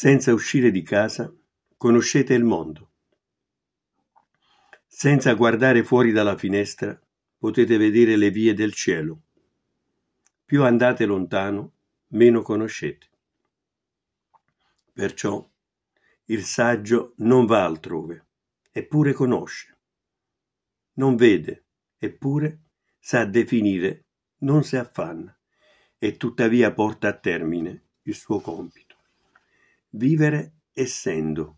Senza uscire di casa conoscete il mondo. Senza guardare fuori dalla finestra potete vedere le vie del cielo. Più andate lontano, meno conoscete. Perciò il saggio non va altrove, eppure conosce. Non vede, eppure sa definire, non si affanna e tuttavia porta a termine il suo compito. Vivere essendo.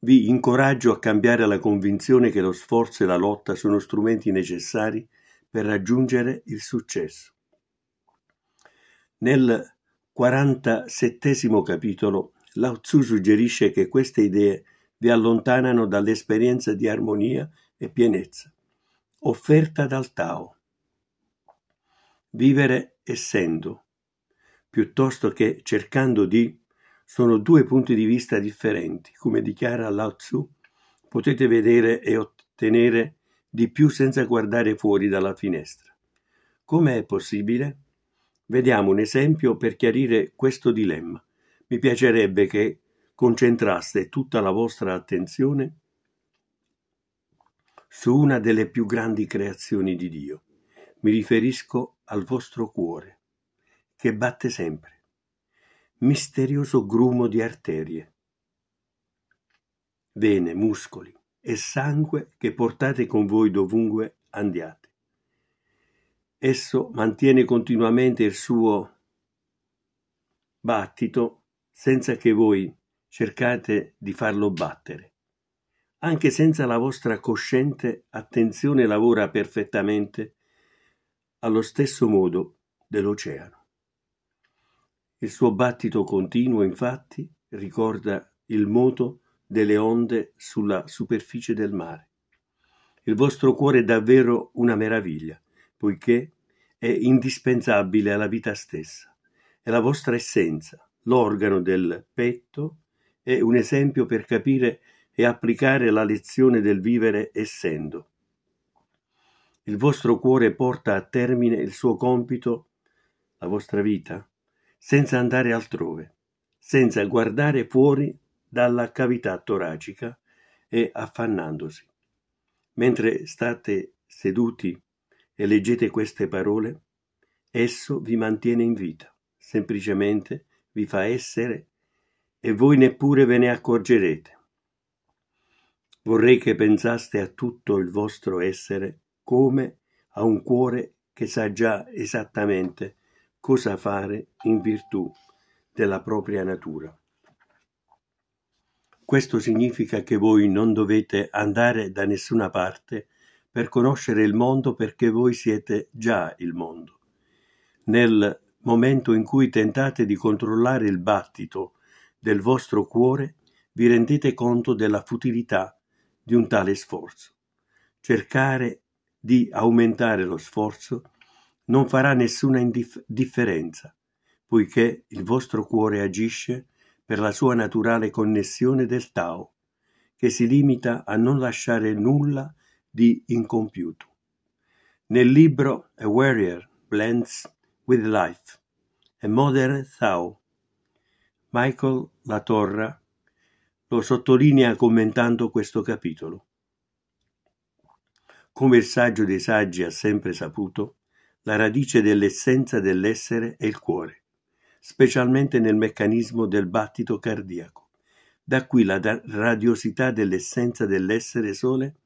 Vi incoraggio a cambiare la convinzione che lo sforzo e la lotta sono strumenti necessari per raggiungere il successo. Nel 47 capitolo Lao Tzu suggerisce che queste idee vi allontanano dall'esperienza di armonia e pienezza, offerta dal Tao. Vivere essendo, piuttosto che cercando di sono due punti di vista differenti, come dichiara Lao Tzu. Potete vedere e ottenere di più senza guardare fuori dalla finestra. Come è possibile? Vediamo un esempio per chiarire questo dilemma. Mi piacerebbe che concentraste tutta la vostra attenzione su una delle più grandi creazioni di Dio. Mi riferisco al vostro cuore, che batte sempre misterioso grumo di arterie. Vene, muscoli e sangue che portate con voi dovunque andiate. Esso mantiene continuamente il suo battito senza che voi cercate di farlo battere. Anche senza la vostra cosciente attenzione lavora perfettamente allo stesso modo dell'oceano. Il suo battito continuo, infatti, ricorda il moto delle onde sulla superficie del mare. Il vostro cuore è davvero una meraviglia, poiché è indispensabile alla vita stessa. È la vostra essenza, l'organo del petto, è un esempio per capire e applicare la lezione del vivere essendo. Il vostro cuore porta a termine il suo compito, la vostra vita, senza andare altrove, senza guardare fuori dalla cavità toracica e affannandosi. Mentre state seduti e leggete queste parole, esso vi mantiene in vita, semplicemente vi fa essere e voi neppure ve ne accorgerete. Vorrei che pensaste a tutto il vostro essere come a un cuore che sa già esattamente cosa fare in virtù della propria natura. Questo significa che voi non dovete andare da nessuna parte per conoscere il mondo perché voi siete già il mondo. Nel momento in cui tentate di controllare il battito del vostro cuore, vi rendete conto della futilità di un tale sforzo. Cercare di aumentare lo sforzo non farà nessuna indif- differenza, poiché il vostro cuore agisce per la sua naturale connessione del Tao, che si limita a non lasciare nulla di incompiuto. Nel libro A Warrior Blends with Life A Modern Tao, Michael Latorra lo sottolinea commentando questo capitolo. Come il saggio dei saggi ha sempre saputo, la radice dell'essenza dell'essere è il cuore, specialmente nel meccanismo del battito cardiaco. Da qui la da- radiosità dell'essenza dell'essere sole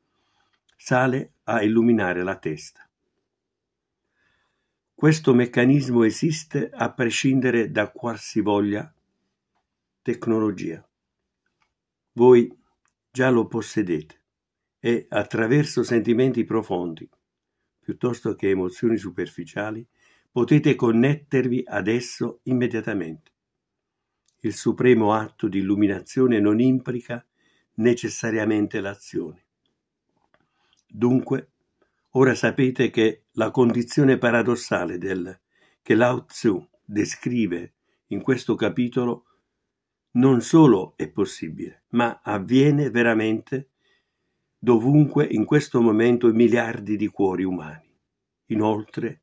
sale a illuminare la testa. Questo meccanismo esiste a prescindere da qualsivoglia tecnologia. Voi già lo possedete e attraverso sentimenti profondi piuttosto che emozioni superficiali, potete connettervi ad esso immediatamente. Il supremo atto di illuminazione non implica necessariamente l'azione. Dunque, ora sapete che la condizione paradossale del, che Lao Tzu descrive in questo capitolo non solo è possibile, ma avviene veramente dovunque in questo momento miliardi di cuori umani. Inoltre,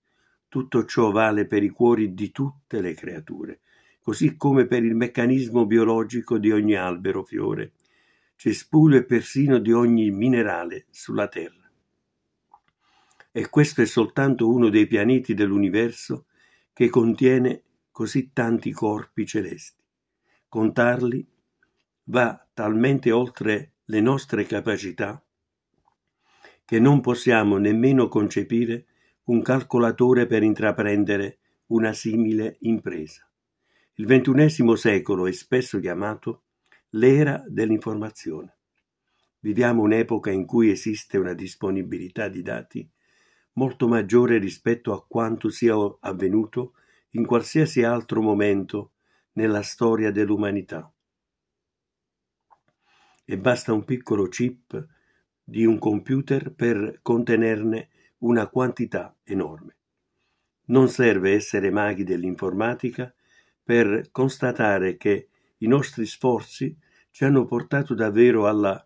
tutto ciò vale per i cuori di tutte le creature, così come per il meccanismo biologico di ogni albero, fiore, cespuglio e persino di ogni minerale sulla Terra. E questo è soltanto uno dei pianeti dell'universo che contiene così tanti corpi celesti. Contarli va talmente oltre le nostre capacità che non possiamo nemmeno concepire un calcolatore per intraprendere una simile impresa. Il ventunesimo secolo è spesso chiamato l'era dell'informazione. Viviamo un'epoca in cui esiste una disponibilità di dati molto maggiore rispetto a quanto sia avvenuto in qualsiasi altro momento nella storia dell'umanità. E basta un piccolo chip di un computer per contenerne una quantità enorme. Non serve essere maghi dell'informatica per constatare che i nostri sforzi ci hanno portato davvero alla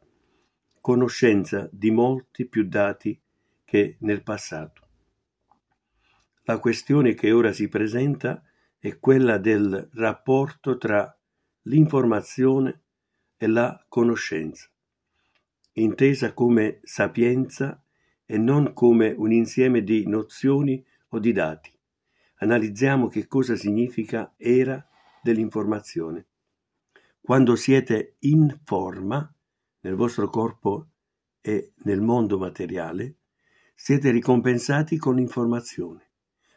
conoscenza di molti più dati che nel passato. La questione che ora si presenta è quella del rapporto tra l'informazione e la conoscenza intesa come sapienza e non come un insieme di nozioni o di dati. Analizziamo che cosa significa era dell'informazione. Quando siete in forma, nel vostro corpo e nel mondo materiale, siete ricompensati con l'informazione,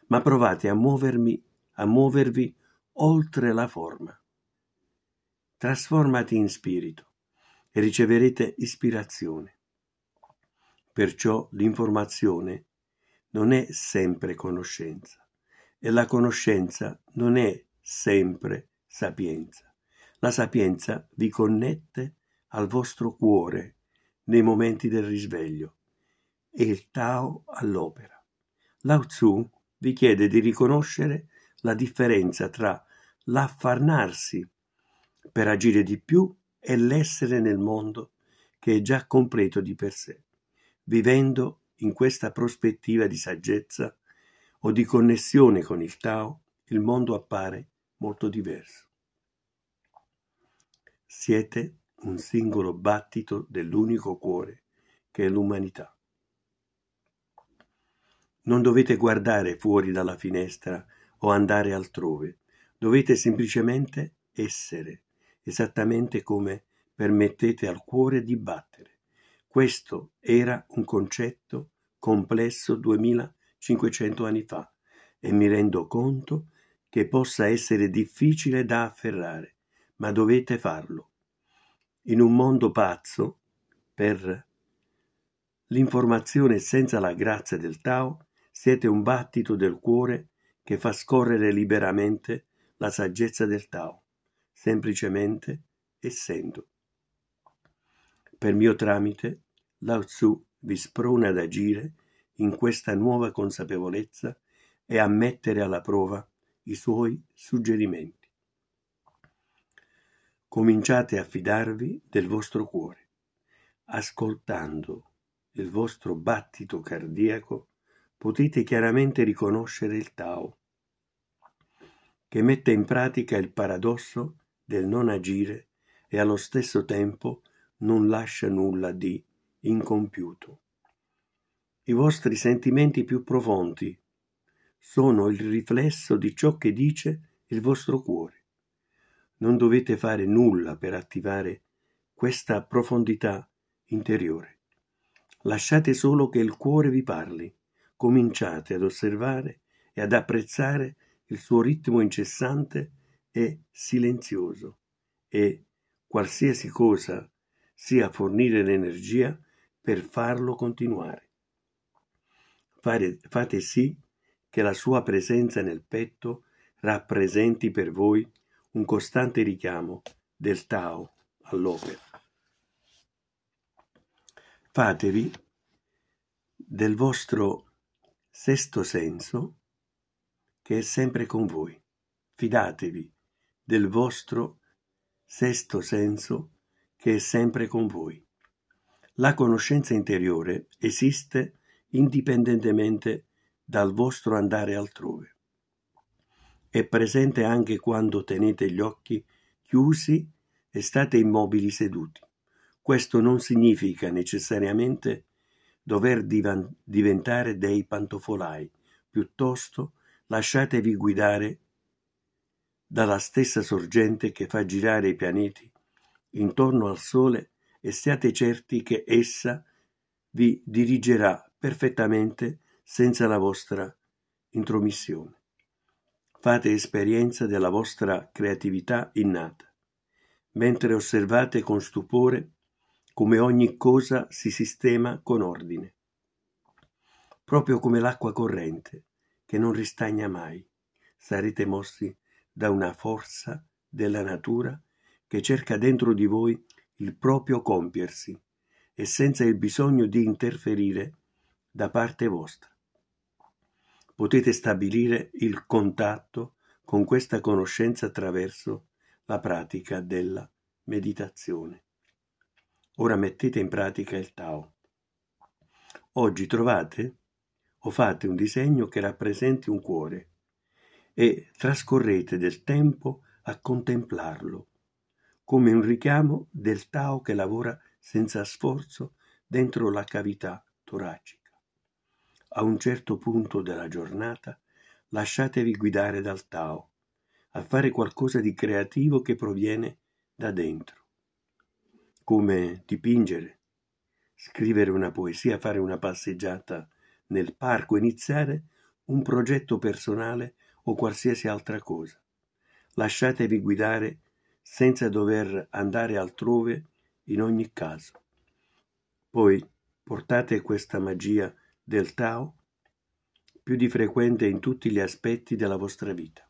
ma provate a muovermi, a muovervi oltre la forma. Trasformati in spirito e riceverete ispirazione. Perciò l'informazione non è sempre conoscenza e la conoscenza non è sempre sapienza. La sapienza vi connette al vostro cuore nei momenti del risveglio e il Tao all'opera. Lao Tzu vi chiede di riconoscere la differenza tra l'affarnarsi per agire di più è l'essere nel mondo che è già completo di per sé, vivendo in questa prospettiva di saggezza o di connessione con il Tao, il mondo appare molto diverso. Siete un singolo battito dell'unico cuore che è l'umanità. Non dovete guardare fuori dalla finestra o andare altrove, dovete semplicemente essere esattamente come permettete al cuore di battere. Questo era un concetto complesso 2500 anni fa e mi rendo conto che possa essere difficile da afferrare, ma dovete farlo. In un mondo pazzo, per l'informazione senza la grazia del Tao, siete un battito del cuore che fa scorrere liberamente la saggezza del Tao semplicemente essendo. Per mio tramite, Lao Tzu vi sprona ad agire in questa nuova consapevolezza e a mettere alla prova i suoi suggerimenti. Cominciate a fidarvi del vostro cuore, ascoltando il vostro battito cardiaco potete chiaramente riconoscere il Tao che mette in pratica il paradosso del non agire e allo stesso tempo non lascia nulla di incompiuto. I vostri sentimenti più profondi sono il riflesso di ciò che dice il vostro cuore. Non dovete fare nulla per attivare questa profondità interiore. Lasciate solo che il cuore vi parli, cominciate ad osservare e ad apprezzare il suo ritmo incessante e silenzioso e qualsiasi cosa sia fornire l'energia per farlo continuare. Fare, fate sì che la sua presenza nel petto rappresenti per voi un costante richiamo del Tao all'opera. Fatevi del vostro sesto senso che è sempre con voi. Fidatevi del vostro sesto senso che è sempre con voi. La conoscenza interiore esiste indipendentemente dal vostro andare altrove. È presente anche quando tenete gli occhi chiusi e state immobili seduti. Questo non significa necessariamente dover diventare dei pantofolai, piuttosto lasciatevi guidare dalla stessa sorgente che fa girare i pianeti intorno al Sole e siate certi che essa vi dirigerà perfettamente senza la vostra intromissione. Fate esperienza della vostra creatività innata, mentre osservate con stupore come ogni cosa si sistema con ordine, proprio come l'acqua corrente che non ristagna mai. Sarete mossi da una forza della natura che cerca dentro di voi il proprio compiersi e senza il bisogno di interferire da parte vostra. Potete stabilire il contatto con questa conoscenza attraverso la pratica della meditazione. Ora mettete in pratica il Tao. Oggi trovate o fate un disegno che rappresenti un cuore e trascorrete del tempo a contemplarlo, come un richiamo del Tao che lavora senza sforzo dentro la cavità toracica. A un certo punto della giornata lasciatevi guidare dal Tao, a fare qualcosa di creativo che proviene da dentro. Come dipingere, scrivere una poesia, fare una passeggiata nel parco iniziare un progetto personale o qualsiasi altra cosa. Lasciatevi guidare senza dover andare altrove in ogni caso. Poi portate questa magia del Tao più di frequente in tutti gli aspetti della vostra vita.